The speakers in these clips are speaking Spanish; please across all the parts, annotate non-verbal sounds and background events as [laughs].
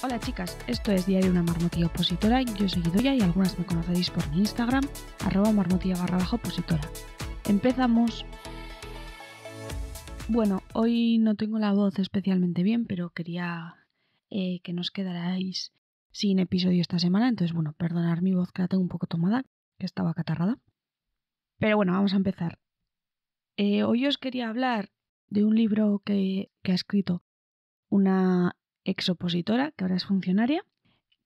Hola chicas, esto es Diario Una Marmotilla Opositora, yo soy ya y algunas me conocéis por mi Instagram, arroba marmotilla barra baja opositora. Empezamos. Bueno, hoy no tengo la voz especialmente bien, pero quería eh, que nos quedarais sin episodio esta semana, entonces bueno, perdonar mi voz que la tengo un poco tomada, que estaba catarrada. Pero bueno, vamos a empezar. Eh, hoy os quería hablar de un libro que ha escrito una opositora, que ahora es funcionaria,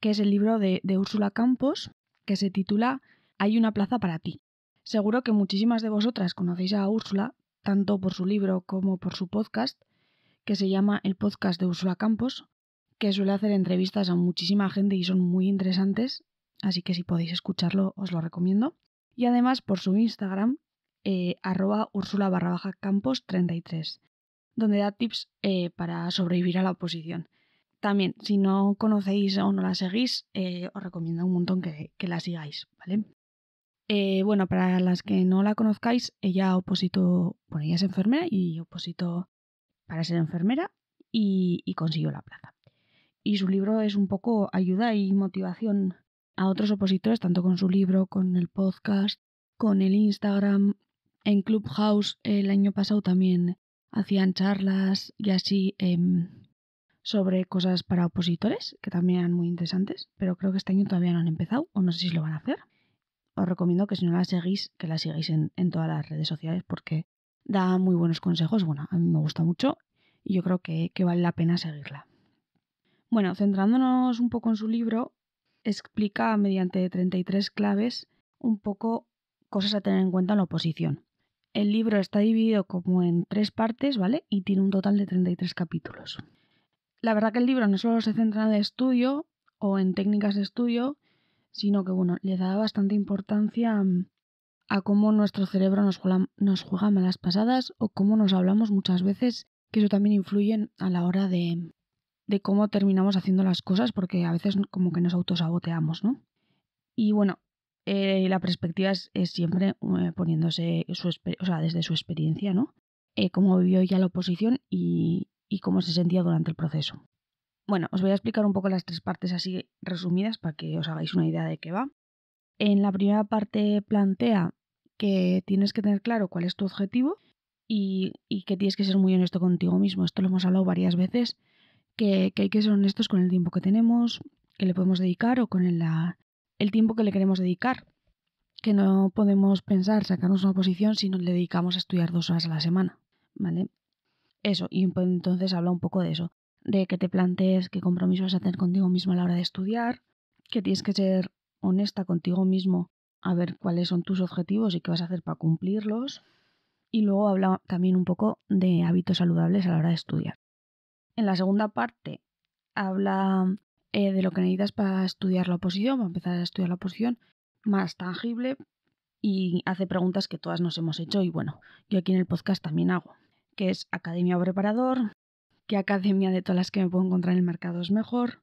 que es el libro de, Úrsula Campos, que se titula Hay una plaza para ti. Seguro que muchísimas de vosotras conocéis a Úrsula, tanto por su libro como por su podcast, que se llama El podcast de Úrsula Campos, que suele hacer entrevistas a muchísima gente y son muy interesantes, así que si podéis escucharlo os lo recomiendo. Y además por su Instagram, eh, arroba Úrsula barra campos 33, donde da tips eh, para sobrevivir a la oposición. También, si no conocéis o no la seguís, eh, os recomiendo un montón que, la sigáis, ¿vale? Eh, bueno, para las que no la conozcáis, ella opositó, bueno, ella es enfermera y opositó para ser enfermera y, consiguió la plaza. Y su libro es un poco ayuda y motivación a otros opositores, tanto con su libro, con el podcast, con el Instagram. En Clubhouse el año pasado también hacían charlas y así em, sobre cosas para opositores, que también eran muy interesantes, pero creo que este año todavía no han empezado o no sé si lo van a hacer. Os recomiendo que si no la seguís, que la sigáis en, todas las redes sociales porque da muy buenos consejos. Bueno, a mí me gusta mucho y yo creo que, que vale la pena seguirla. Bueno, centrándonos un poco en su libro, explica mediante 33 claves un poco cosas a tener en cuenta en la oposición. El libro está dividido como en tres partes, ¿vale? Y tiene un total de 33 capítulos la verdad que el libro no solo se centra en el estudio o en técnicas de estudio, sino que bueno, le da bastante importancia mm, a cómo nuestro cerebro nos juega, malas pasadas o cómo nos hablamos muchas veces, que eso también influye a la hora de, de cómo terminamos haciendo las cosas, porque a veces como que nos autosaboteamos, ¿no? Y bueno, eh, la perspectiva es, siempre eh, poniéndose su, desde su experiencia, ¿no? Eh, cómo vivió ella la oposición y, y cómo se sentía durante el proceso. Bueno, os voy a explicar un poco las tres partes así resumidas para que os hagáis una idea de qué va. En la primera parte plantea que tienes que tener claro cuál es tu objetivo y, que tienes que ser muy honesto contigo mismo. Esto lo hemos hablado varias veces, que, hay que ser honestos con el tiempo que tenemos, que le podemos dedicar o con el, la, el tiempo que le queremos dedicar. Que no podemos pensar sacarnos una posición si nos le dedicamos a estudiar dos horas a la semana. ¿vale? Eso, y pues entonces habla un poco de eso, de que te plantees qué compromiso vas a tener contigo mismo a la hora de estudiar, que tienes que ser honesta contigo mismo a ver cuáles son tus objetivos y qué vas a hacer para cumplirlos. Y luego habla también un poco de hábitos saludables a la hora de estudiar. En la segunda parte habla eh, de lo que necesitas para estudiar la oposición, para empezar a estudiar la oposición, más tangible y hace preguntas que todas nos hemos hecho y bueno, yo aquí en el podcast también hago que es Academia o Preparador, que academia de todas las que me puedo encontrar en el mercado es mejor,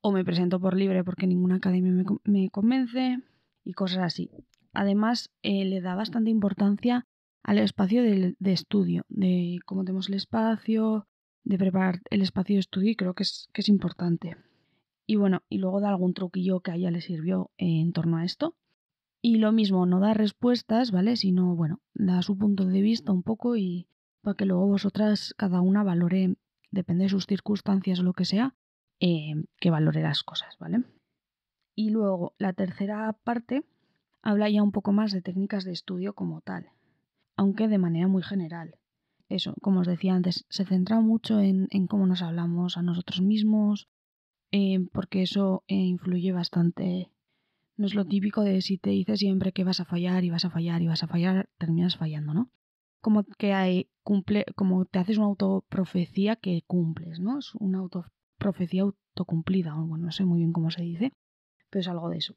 o me presento por libre porque ninguna academia me, convence, y cosas así. Además, eh, le da bastante importancia al espacio de, estudio, de cómo tenemos el espacio, de preparar el espacio de estudio, y creo que es, que es importante. Y bueno, y luego da algún truquillo que a ella le sirvió eh, en torno a esto. Y lo mismo, no da respuestas, ¿vale? Sino, bueno, da su punto de vista un poco y, para que luego vosotras cada una valore, depende de sus circunstancias o lo que sea, eh, que valore las cosas, ¿vale? Y luego la tercera parte habla ya un poco más de técnicas de estudio como tal, aunque de manera muy general. Eso, como os decía antes, se centra mucho en, cómo nos hablamos a nosotros mismos, eh, porque eso eh, influye bastante. No es lo típico de si te dices siempre que vas a fallar y vas a fallar y vas a fallar, terminas fallando, ¿no? como que hay, cumple, como te haces una autoprofecía que cumples, ¿no? Es una autoprofecía autocumplida, o no sé muy bien cómo se dice, pero es algo de eso.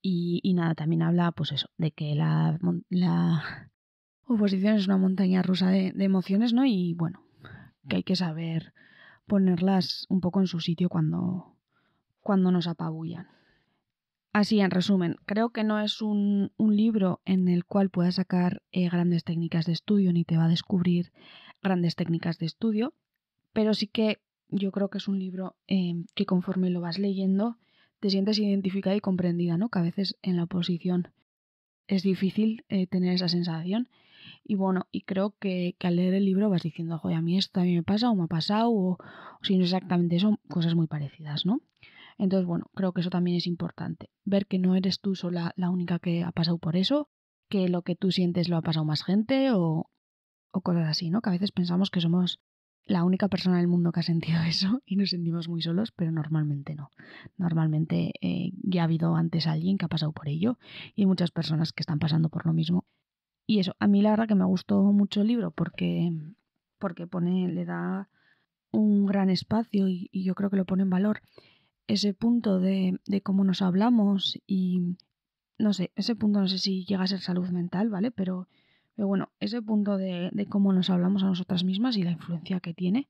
Y, nada, también habla, pues eso, de que la, la [laughs] oposición es una montaña rusa de, de emociones, ¿no? Y bueno, que hay que saber ponerlas un poco en su sitio cuando, cuando nos apabullan. Así, en resumen, creo que no es un, un libro en el cual puedas sacar eh, grandes técnicas de estudio ni te va a descubrir grandes técnicas de estudio, pero sí que yo creo que es un libro eh, que conforme lo vas leyendo te sientes identificada y comprendida, ¿no? Que a veces en la oposición es difícil eh, tener esa sensación. Y bueno, y creo que, al leer el libro vas diciendo, joder, a mí esto también me pasa o me ha pasado, o, si no exactamente eso, cosas muy parecidas, ¿no? Entonces, bueno, creo que eso también es importante. Ver que no eres tú sola la única que ha pasado por eso, que lo que tú sientes lo ha pasado más gente o, cosas así, ¿no? Que a veces pensamos que somos la única persona del mundo que ha sentido [laughs] eso y nos sentimos muy solos, pero normalmente no. Normalmente eh, ya ha habido antes alguien que ha pasado por ello y muchas personas que están pasando por lo mismo. Y eso, a mí la verdad que me gustó mucho el libro porque, porque pone, le da un gran espacio y yo creo que lo pone en valor ese punto de, cómo nos hablamos y, no sé, ese punto no sé si llega a ser salud mental, ¿vale? Pero, bueno, ese punto de, cómo nos hablamos a nosotras mismas y la influencia que tiene,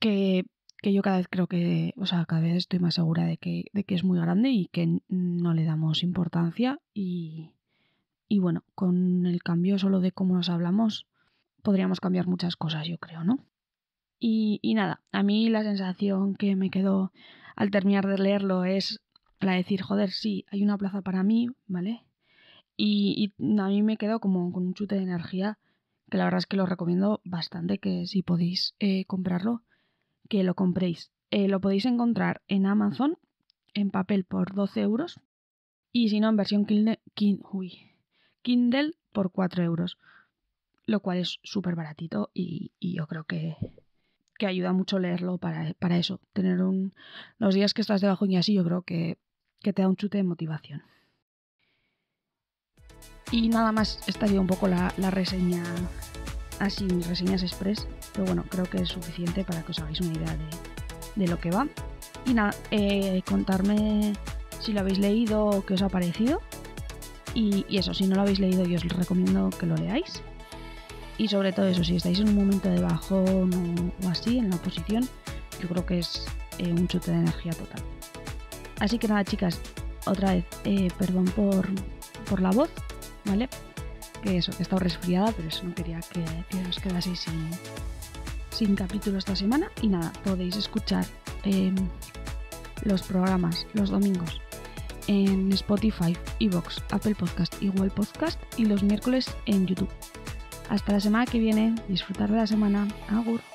que, yo cada vez creo que, o sea, cada vez estoy más segura de que, de que es muy grande y que no le damos importancia y, y bueno, con el cambio solo de cómo nos hablamos podríamos cambiar muchas cosas, yo creo, ¿no? Y, y nada, a mí la sensación que me quedó al terminar de leerlo es la decir, joder, sí, hay una plaza para mí, ¿vale? Y, a mí me quedo como con un chute de energía, que la verdad es que lo recomiendo bastante, que si podéis eh, comprarlo, que lo compréis. Eh, lo podéis encontrar en Amazon, en papel por 12 euros, y si no, en versión Kindle, Kindle por 4 euros, lo cual es súper baratito y yo creo que, que ayuda mucho leerlo para, eso. Tener un, los días que estás debajo y así, yo creo que, te da un chute de motivación. Y nada más, estaría un poco la, la reseña así, mis reseñas express, pero bueno, creo que es suficiente para que os hagáis una idea de, de lo que va. Y nada, eh, contarme si lo habéis leído o qué os ha parecido. Y, y, eso, si no lo habéis leído, yo os recomiendo que lo leáis. Y sobre todo eso, si estáis en un momento de bajón o, así, en la oposición, yo creo que es eh, un chute de energía total. Así que nada, chicas, otra vez, eh, perdón por, la voz, ¿vale? Que eso, que he estado resfriada, pero eso no quería que, os quedaseis sin, capítulo esta semana. Y nada, podéis escuchar em, los programas los domingos en Spotify, Evox, Apple Podcast y Google Podcast y los miércoles en YouTube. Hasta la semana que viene, disfrutar de la semana. Agur.